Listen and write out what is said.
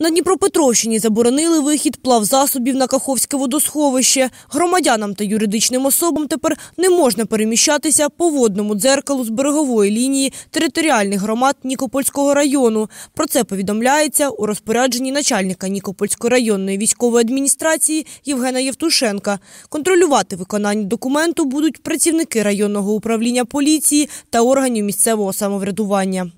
На Дніпропетровщині заборонили вихід плавзасобів на Каховське водосховище. Громадянам та юридичним особам тепер не можна переміщатися по водному дзеркалу з берегової лінії територіальних громад Нікопольського району. Про це повідомляється у розпорядженні начальника Нікопольської районної військової адміністрації Євгена Євтушенка. Контролювати виконання документу будуть працівники районного управління поліції та органів місцевого самоврядування.